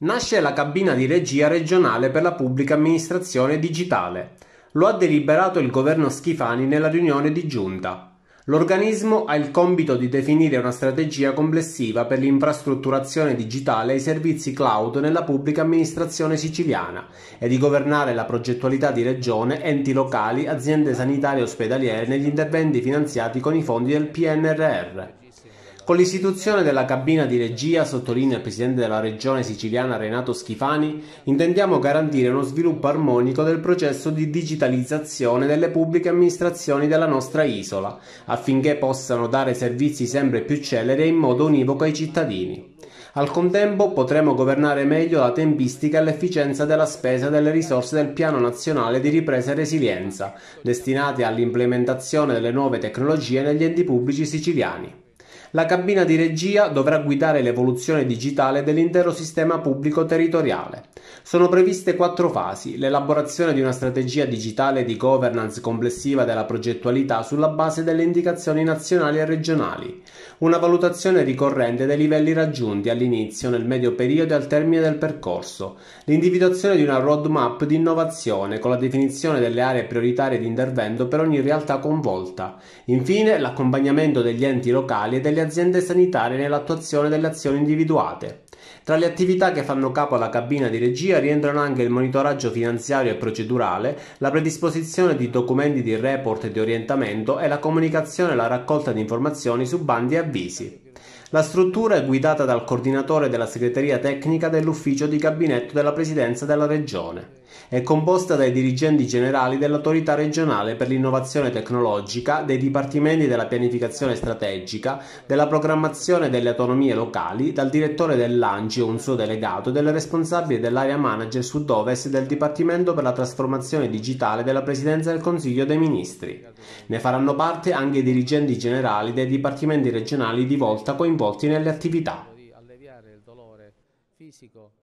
Nasce la cabina di regia regionale per la pubblica amministrazione digitale. Lo ha deliberato il governo Schifani nella riunione di giunta. L'organismo ha il compito di definire una strategia complessiva per l'infrastrutturazione digitale e i servizi cloud nella pubblica amministrazione siciliana e di governare la progettualità di regione, enti locali, aziende sanitarie e ospedaliere negli interventi finanziati con i fondi del PNRR. Con l'istituzione della cabina di regia, sottolinea il presidente della regione siciliana Renato Schifani, intendiamo garantire uno sviluppo armonico del processo di digitalizzazione delle pubbliche amministrazioni della nostra isola, affinché possano dare servizi sempre più celeri e in modo univoco ai cittadini. Al contempo potremo governare meglio la tempistica e l'efficienza della spesa delle risorse del Piano Nazionale di Ripresa e Resilienza, destinate all'implementazione delle nuove tecnologie negli enti pubblici siciliani. La cabina di regia dovrà guidare l'evoluzione digitale dell'intero sistema pubblico territoriale. Sono previste quattro fasi, l'elaborazione di una strategia digitale di governance complessiva della progettualità sulla base delle indicazioni nazionali e regionali, una valutazione ricorrente dei livelli raggiunti all'inizio, nel medio periodo e al termine del percorso, l'individuazione di una roadmap di innovazione con la definizione delle aree prioritarie di intervento per ogni realtà coinvolta, infine l'accompagnamento degli enti locali e delle delle aziende sanitarie nell'attuazione delle azioni individuate. Tra le attività che fanno capo alla cabina di regia rientrano anche il monitoraggio finanziario e procedurale, la predisposizione di documenti di report e di orientamento e la comunicazione e la raccolta di informazioni su bandi e avvisi. La struttura è guidata dal coordinatore della segreteria tecnica dell'ufficio di gabinetto della Presidenza della Regione. È composta dai dirigenti generali dell'Autorità regionale per l'innovazione tecnologica, dei dipartimenti della pianificazione strategica, della programmazione delle autonomie locali, dal direttore dell'ANCI e un suo delegato e delle responsabili dell'area manager sud-ovest del Dipartimento per la trasformazione digitale della Presidenza del Consiglio dei Ministri. Ne faranno parte anche i dirigenti generali dei dipartimenti regionali di volta coinvolti nelle attività.